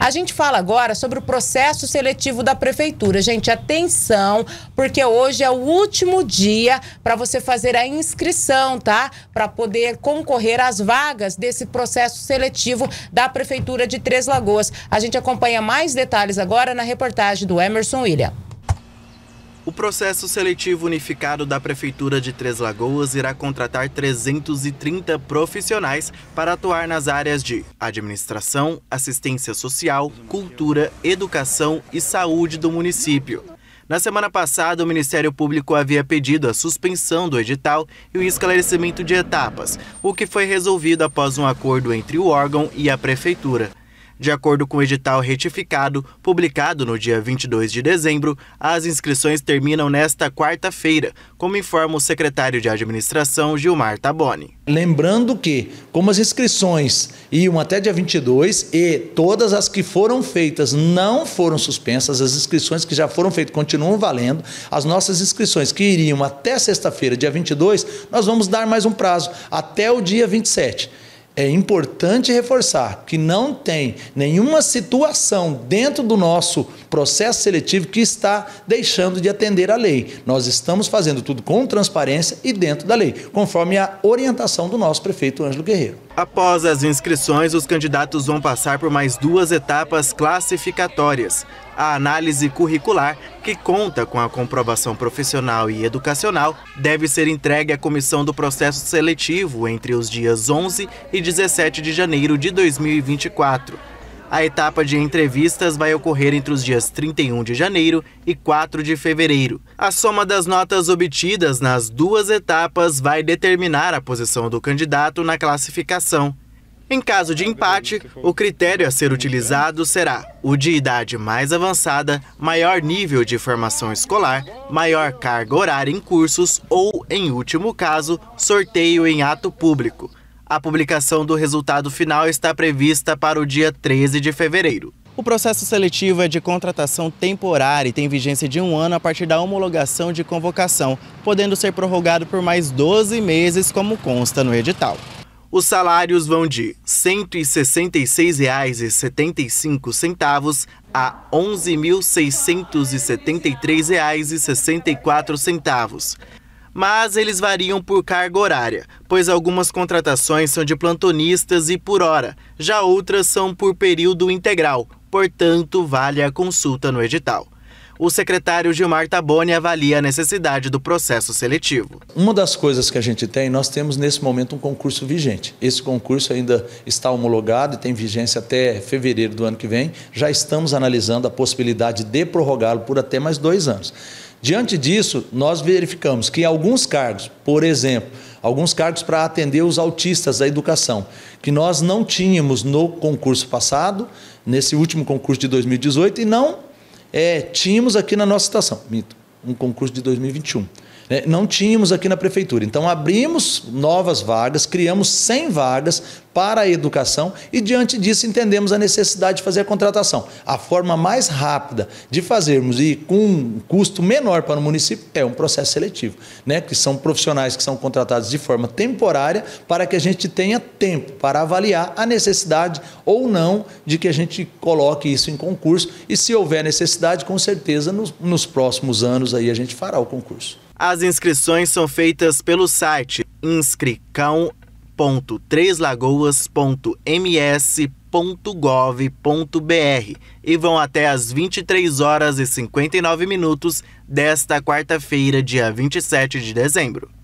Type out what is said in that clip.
A gente fala agora sobre o processo seletivo da prefeitura. Gente, atenção, porque hoje é o último dia para você fazer a inscrição, tá? Para poder concorrer às vagas desse processo seletivo da prefeitura de Três Lagoas. A gente acompanha mais detalhes agora na reportagem do Emerson William. O processo seletivo unificado da Prefeitura de Três Lagoas irá contratar 330 profissionais para atuar nas áreas de administração, assistência social, cultura, educação e saúde do município. Na semana passada, o Ministério Público havia pedido a suspensão do edital e o esclarecimento de etapas, o que foi resolvido após um acordo entre o órgão e a Prefeitura. De acordo com o edital retificado, publicado no dia 22 de dezembro, as inscrições terminam nesta quarta-feira, como informa o secretário de Administração, Gilmar Taboni. Lembrando que, como as inscrições iam até dia 22 e todas as que foram feitas não foram suspensas, as inscrições que já foram feitas continuam valendo, as nossas inscrições que iriam até sexta-feira, dia 22, nós vamos dar mais um prazo, até o dia 27 é importante reforçar que não tem nenhuma situação dentro do nosso processo seletivo que está deixando de atender à lei. Nós estamos fazendo tudo com transparência e dentro da lei, conforme a orientação do nosso prefeito Ângelo Guerreiro. Após as inscrições, os candidatos vão passar por mais duas etapas classificatórias: a análise curricular que conta com a comprovação profissional e educacional, deve ser entregue à comissão do processo seletivo entre os dias 11 e 17 de janeiro de 2024. A etapa de entrevistas vai ocorrer entre os dias 31 de janeiro e 4 de fevereiro. A soma das notas obtidas nas duas etapas vai determinar a posição do candidato na classificação. Em caso de empate, o critério a ser utilizado será o de idade mais avançada, maior nível de formação escolar, maior carga horária em cursos ou, em último caso, sorteio em ato público. A publicação do resultado final está prevista para o dia 13 de fevereiro. O processo seletivo é de contratação temporária e tem vigência de um ano a partir da homologação de convocação, podendo ser prorrogado por mais 12 meses, como consta no edital. Os salários vão de R$ 166,75 a R$ 11.673,64. Mas eles variam por carga horária, pois algumas contratações são de plantonistas e por hora, já outras são por período integral, portanto, vale a consulta no edital o secretário Gilmar Taboni avalia a necessidade do processo seletivo. Uma das coisas que a gente tem, nós temos nesse momento um concurso vigente. Esse concurso ainda está homologado e tem vigência até fevereiro do ano que vem. Já estamos analisando a possibilidade de prorrogá-lo por até mais dois anos. Diante disso, nós verificamos que alguns cargos, por exemplo, alguns cargos para atender os autistas da educação, que nós não tínhamos no concurso passado, nesse último concurso de 2018, e não é, tínhamos aqui na nossa estação, mito, um concurso de 2021. Né? Não tínhamos aqui na prefeitura. Então abrimos novas vagas, criamos 100 vagas para a educação e diante disso entendemos a necessidade de fazer a contratação. A forma mais rápida de fazermos e com um custo menor para o município é um processo seletivo, né? Que são profissionais que são contratados de forma temporária para que a gente tenha tempo para avaliar a necessidade ou não de que a gente coloque isso em concurso e se houver necessidade, com certeza nos, nos próximos anos aí a gente fará o concurso. As inscrições são feitas pelo site inscricão.treslagoas.ms.gov.br e vão até às 23 horas e 59 minutos desta quarta-feira, dia 27 de dezembro.